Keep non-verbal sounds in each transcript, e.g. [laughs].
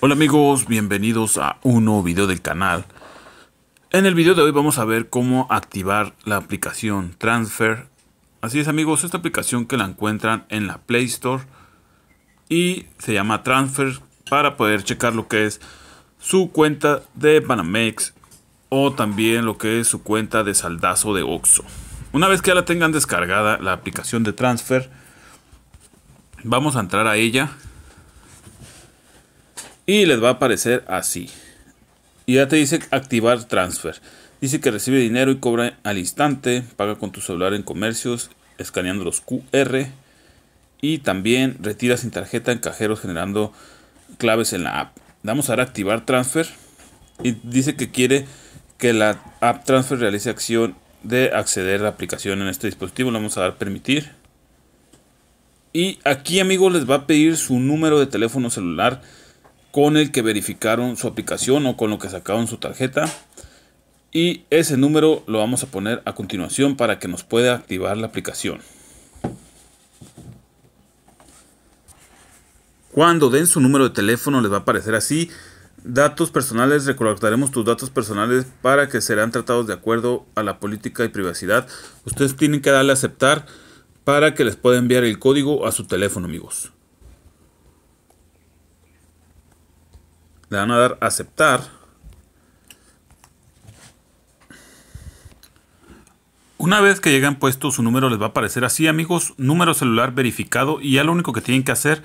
Hola amigos, bienvenidos a un nuevo video del canal. En el video de hoy vamos a ver cómo activar la aplicación Transfer. Así es amigos, esta aplicación que la encuentran en la Play Store y se llama Transfer para poder checar lo que es su cuenta de Panamex o también lo que es su cuenta de saldazo de Oxxo. Una vez que ya la tengan descargada la aplicación de Transfer, vamos a entrar a ella y les va a aparecer así. Y ya te dice activar transfer. Dice que recibe dinero y cobra al instante. Paga con tu celular en comercios, escaneando los QR. Y también retira sin tarjeta en cajeros generando claves en la app. vamos ahora a activar transfer. Y dice que quiere que la app transfer realice acción de acceder a la aplicación en este dispositivo. Le vamos a dar permitir. Y aquí amigos les va a pedir su número de teléfono celular con el que verificaron su aplicación o con lo que sacaron su tarjeta. Y ese número lo vamos a poner a continuación para que nos pueda activar la aplicación. Cuando den su número de teléfono les va a aparecer así. Datos personales, recolectaremos tus datos personales para que serán tratados de acuerdo a la política y privacidad. Ustedes tienen que darle a aceptar para que les pueda enviar el código a su teléfono amigos. Le van a dar aceptar. Una vez que llegan puesto su número les va a aparecer así amigos, número celular verificado y ya lo único que tienen que hacer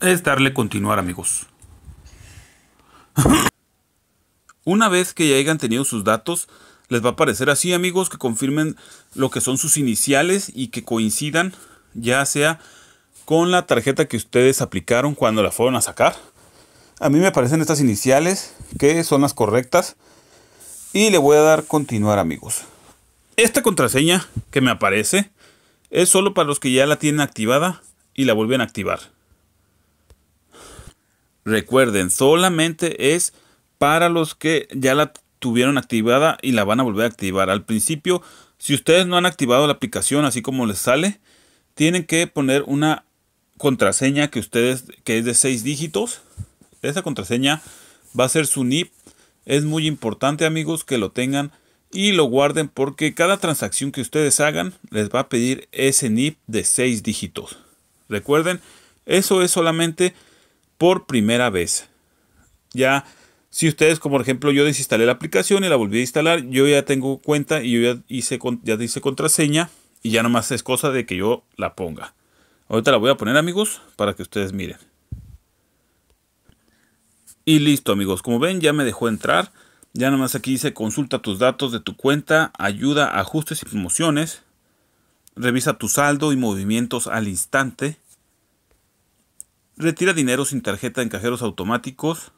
es darle continuar amigos. [laughs] Una vez que ya hayan tenido sus datos, les va a aparecer así amigos que confirmen lo que son sus iniciales y que coincidan ya sea con la tarjeta que ustedes aplicaron cuando la fueron a sacar a mí me aparecen estas iniciales que son las correctas. Y le voy a dar continuar amigos. Esta contraseña que me aparece es solo para los que ya la tienen activada y la vuelven a activar. Recuerden, solamente es para los que ya la tuvieron activada y la van a volver a activar. Al principio, si ustedes no han activado la aplicación así como les sale, tienen que poner una contraseña que ustedes que es de 6 dígitos esa contraseña va a ser su NIP. Es muy importante amigos que lo tengan y lo guarden porque cada transacción que ustedes hagan les va a pedir ese NIP de 6 dígitos. Recuerden, eso es solamente por primera vez. Ya, si ustedes, como ejemplo, yo desinstalé la aplicación y la volví a instalar, yo ya tengo cuenta y yo ya hice, ya hice contraseña y ya nomás es cosa de que yo la ponga. Ahorita la voy a poner amigos para que ustedes miren. Y listo amigos, como ven ya me dejó entrar. Ya nada más aquí dice consulta tus datos de tu cuenta, ayuda, ajustes y promociones. Revisa tu saldo y movimientos al instante. Retira dinero sin tarjeta en cajeros automáticos.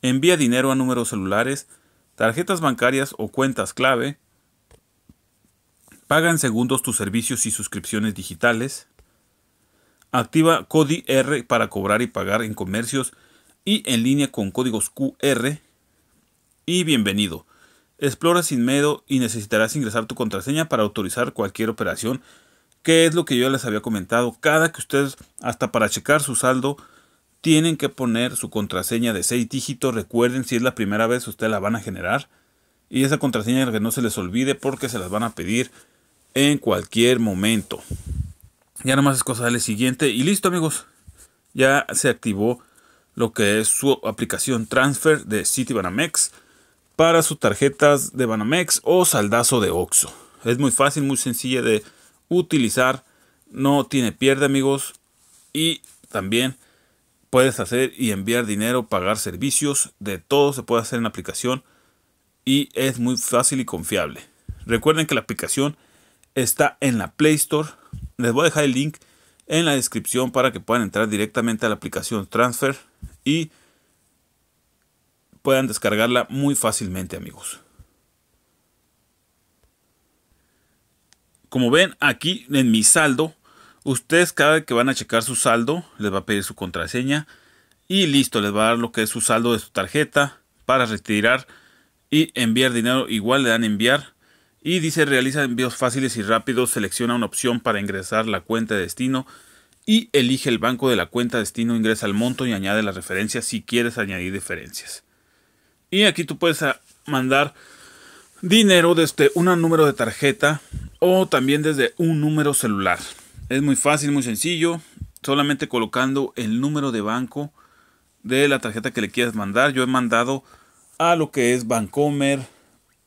Envía dinero a números celulares, tarjetas bancarias o cuentas clave. Paga en segundos tus servicios y suscripciones digitales. Activa CODI R para cobrar y pagar en comercios y en línea con códigos QR. Y bienvenido. Explora sin miedo y necesitarás ingresar tu contraseña para autorizar cualquier operación, que es lo que yo les había comentado. Cada que ustedes, hasta para checar su saldo, tienen que poner su contraseña de 6 dígitos. Recuerden, si es la primera vez, ustedes la van a generar. Y esa contraseña que no se les olvide porque se las van a pedir en cualquier momento. Ya más es cosa del siguiente. Y listo, amigos. Ya se activó lo que es su aplicación transfer de Citibanamex para sus tarjetas de Banamex o saldazo de Oxxo. Es muy fácil, muy sencilla de utilizar, no tiene pierde amigos y también puedes hacer y enviar dinero, pagar servicios, de todo se puede hacer en la aplicación y es muy fácil y confiable. Recuerden que la aplicación está en la Play Store. Les voy a dejar el link en la descripción para que puedan entrar directamente a la aplicación Transfer y puedan descargarla muy fácilmente amigos. Como ven aquí en mi saldo, ustedes cada vez que van a checar su saldo les va a pedir su contraseña y listo, les va a dar lo que es su saldo de su tarjeta para retirar y enviar dinero. Igual le dan enviar y dice realiza envíos fáciles y rápidos, selecciona una opción para ingresar la cuenta de destino y elige el banco de la cuenta destino, ingresa el monto y añade las referencias si quieres añadir diferencias. Y aquí tú puedes ah, mandar dinero desde un número de tarjeta o también desde un número celular. Es muy fácil, muy sencillo, solamente colocando el número de banco de la tarjeta que le quieras mandar. Yo he mandado a lo que es Bancomer,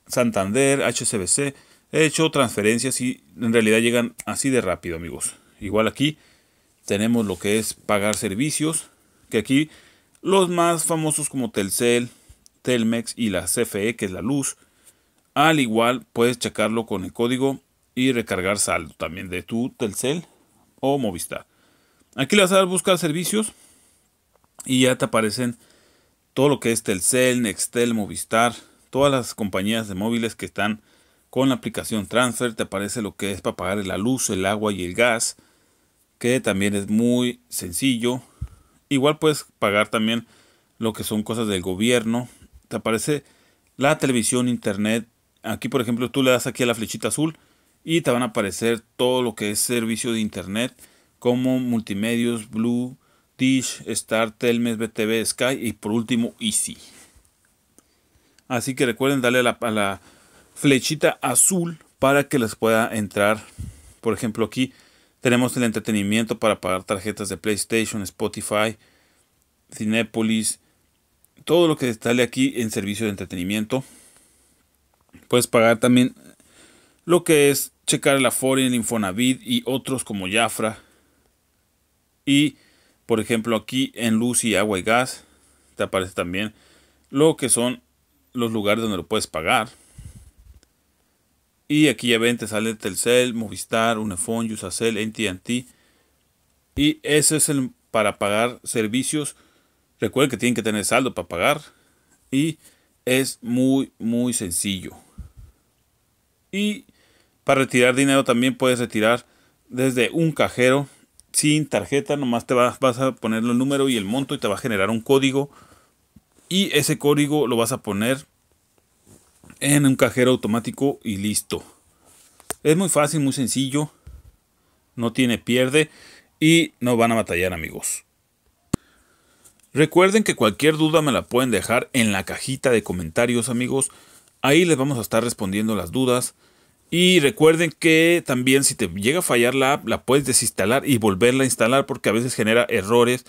Santander, HCBC He hecho transferencias y en realidad llegan así de rápido, amigos. Igual aquí tenemos lo que es pagar servicios, que aquí los más famosos como Telcel, Telmex y la CFE, que es la luz. Al igual puedes checarlo con el código y recargar saldo también de tu Telcel o Movistar. Aquí le vas a buscar servicios y ya te aparecen todo lo que es Telcel, Nextel, Movistar, todas las compañías de móviles que están con la aplicación Transfer. Te aparece lo que es para pagar la luz, el agua y el gas que también es muy sencillo. Igual puedes pagar también lo que son cosas del gobierno. Te aparece la televisión, internet. Aquí, por ejemplo, tú le das aquí a la flechita azul y te van a aparecer todo lo que es servicio de internet como multimedios, Blue, Dish, Star, Telmes, BTV, Sky y por último Easy. Así que recuerden darle a la, a la flechita azul para que les pueda entrar, por ejemplo, aquí tenemos el entretenimiento para pagar tarjetas de PlayStation, Spotify, Cinepolis, todo lo que sale aquí en servicio de entretenimiento. Puedes pagar también lo que es checar el Foreign, en Infonavit y otros como Jafra. Y, por ejemplo, aquí en luz y agua y gas te aparece también lo que son los lugares donde lo puedes pagar. Y aquí ya ven, te sale Telcel, Movistar, Unifone, Usacell, AT&T. Y ese es el para pagar servicios. Recuerden que tienen que tener saldo para pagar. Y es muy, muy sencillo. Y para retirar dinero también puedes retirar desde un cajero sin tarjeta. Nomás te vas, vas a poner el número y el monto y te va a generar un código. Y ese código lo vas a poner en un cajero automático y listo. Es muy fácil, muy sencillo. No tiene pierde y no van a batallar amigos. Recuerden que cualquier duda me la pueden dejar en la cajita de comentarios amigos. Ahí les vamos a estar respondiendo las dudas. Y recuerden que también si te llega a fallar la app, la puedes desinstalar y volverla a instalar porque a veces genera errores.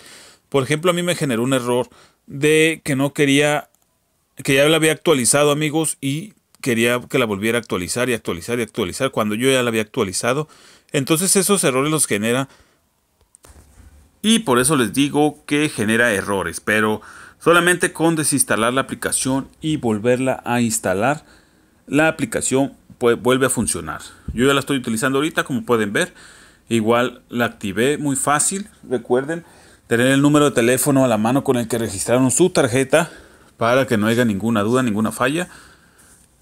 Por ejemplo, a mí me generó un error de que no quería que ya la había actualizado, amigos, y quería que la volviera a actualizar y actualizar y actualizar cuando yo ya la había actualizado. Entonces esos errores los genera y por eso les digo que genera errores, pero solamente con desinstalar la aplicación y volverla a instalar, la aplicación vuelve a funcionar. Yo ya la estoy utilizando ahorita, como pueden ver. Igual la activé muy fácil. Recuerden tener el número de teléfono a la mano con el que registraron su tarjeta para que no haya ninguna duda, ninguna falla.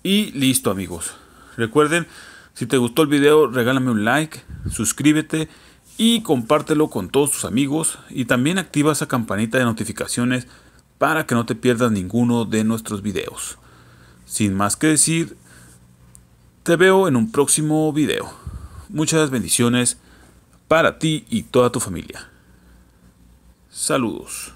Y listo amigos. Recuerden, si te gustó el video, regálame un like, suscríbete y compártelo con todos tus amigos y también activa esa campanita de notificaciones para que no te pierdas ninguno de nuestros videos. Sin más que decir, te veo en un próximo video. Muchas bendiciones para ti y toda tu familia. Saludos.